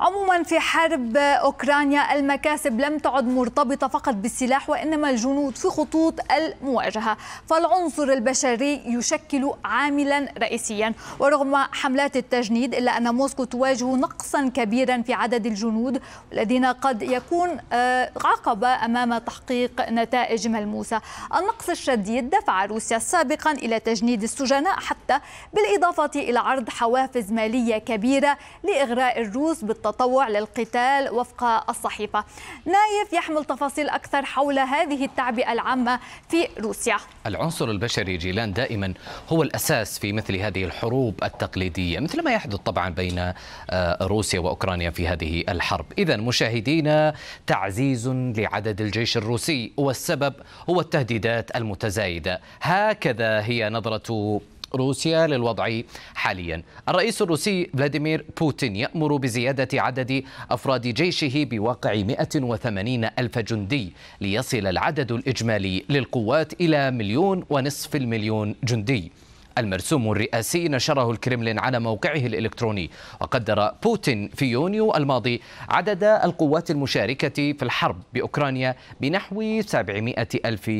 عموما في حرب أوكرانيا المكاسب لم تعد مرتبطة فقط بالسلاح وإنما الجنود في خطوط المواجهة فالعنصر البشري يشكل عاملا رئيسيا ورغم حملات التجنيد إلا أن موسكو تواجه نقصا كبيرا في عدد الجنود الذين قد يكون آه، عقبة أمام تحقيق نتائج ملموسة النقص الشديد دفع روسيا سابقا إلى تجنيد السجناء حتى بالإضافة إلى عرض حوافز مالية كبيرة لإغراء الروس بالطبع التطوع للقتال وفق الصحيفة نايف يحمل تفاصيل أكثر حول هذه التعبئة العامة في روسيا العنصر البشري جيلان دائما هو الأساس في مثل هذه الحروب التقليدية مثل ما يحدث طبعا بين آه، روسيا وأوكرانيا في هذه الحرب إذا مشاهدينا تعزيز لعدد الجيش الروسي والسبب هو التهديدات المتزايدة هكذا هي نظرة روسيا للوضع حاليا الرئيس الروسي فلاديمير بوتين يأمر بزيادة عدد أفراد جيشه بواقع 180 ألف جندي ليصل العدد الإجمالي للقوات إلى مليون ونصف المليون جندي المرسوم الرئاسي نشره الكرملين على موقعه الإلكتروني وقدر بوتين في يونيو الماضي عدد القوات المشاركة في الحرب بأوكرانيا بنحو 700 ألف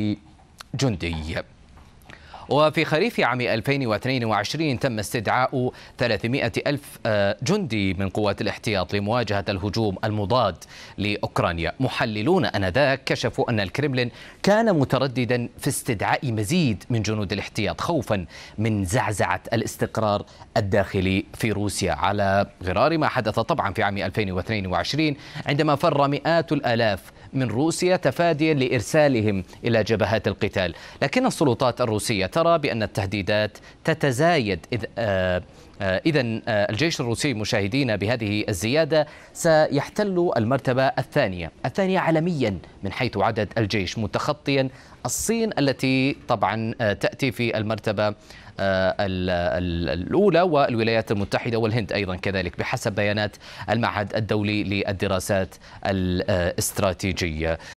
جندي وفي خريف عام 2022 تم استدعاء 300 ألف آه، جندي من قوات الاحتياط لمواجهة الهجوم المضاد لأوكرانيا محللون أنذاك كشفوا أن الكريملين كان مترددا في استدعاء مزيد من جنود الاحتياط خوفا من زعزعة الاستقرار الداخلي في روسيا على غرار ما حدث طبعا في عام 2022 عندما فر مئات الآلاف من روسيا تفاديا لإرسالهم إلى جبهات القتال لكن السلطات الروسية ترى بأن التهديدات تتزايد إذ آه، آه، إذا آه، الجيش الروسي مشاهدين بهذه الزيادة سيحتل المرتبة الثانية الثانية عالميا من حيث عدد الجيش متخطيا الصين التي طبعا تأتي في المرتبة الأولى والولايات المتحدة والهند أيضا كذلك بحسب بيانات المعهد الدولي للدراسات الاستراتيجية